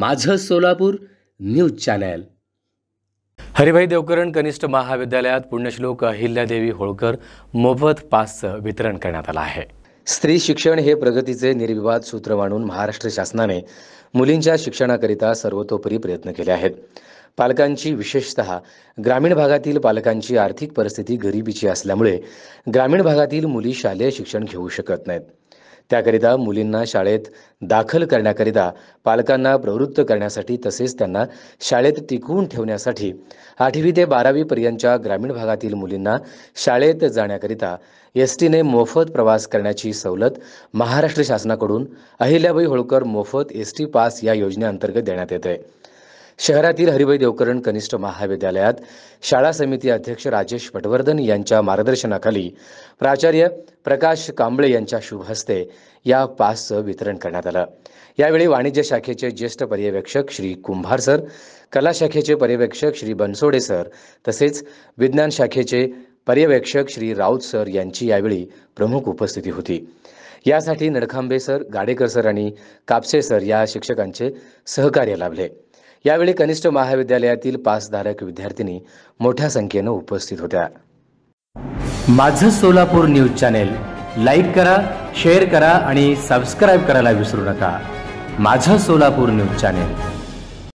माझं Solapur news channel Haribhai Devkaran कनिष्ठ महाविद्यालयात पुण्यश्लोक अहिल्यादेवी होळकर मोफत पासचं वितरण करण्यात आलं आहे स्त्री शिक्षण हे प्रगतीचे निर्विवाद सूत्र मानून महाराष्ट्र शासनाने मुलींच्या शिक्षणाकरिता सर्वतोपरी प्रयत्न केले आहेत पालकांची विशेषत ग्रामीण भागातील पालकांची आर्थिक परिस्थिती गरिबीची असल्यामुळे ग्रामीण भागातील मुली शालेय शिक्षण घेऊ शकत नाहीत त्याकरिता मुलींना शाळेत दाखल करण्याकरिता पालकांना प्रवृत्त करण्यासाठी तसेच त्यांना शाळेत टिकवून ठेवण्यासाठी आठवी ते बारावी पर्यंतच्या ग्रामीण भागातील मुलींना शाळेत जाण्याकरिता एस टीने मोफत प्रवास करण्याची सवलत महाराष्ट्र शासनाकडून अहिल्याबाई होळकर मोफत एस पास या योजनेअंतर्गत देण्यात येत आहे शहरातील हरिभाई देवकरण कनिष्ठ महाविद्यालयात शाळा समिती अध्यक्ष राजेश पटवर्धन यांच्या मार्गदर्शनाखाली प्राचार्य प्रकाश कांबळे यांच्या शुभहस्ते या पासचं वितरण करण्यात आलं यावेळी वाणिज्य शाखेचे ज्येष्ठ पर्यवेक्षक श्री कुंभार सर कला शाखेचे पर्यवेक्षक श्री बनसोडे सर तसेच विज्ञान शाखेचे पर्यवेक्षक श्री राऊत सर यांची यावेळी प्रमुख उपस्थिती होती यासाठी नडखांबे सर गाडेकर सर आणि कापसे सर या शिक्षकांचे सहकार्य लाभले यावेळी कनिष्ठ महाविद्यालयातील पासधारक विद्यार्थिनी मोठ्या संख्येनं उपस्थित होत्या माझं सोलापूर न्यूज चॅनेल लाईक करा शेअर करा आणि सबस्क्राईब करायला विसरू नका माझं सोलापूर न्यूज चॅनेल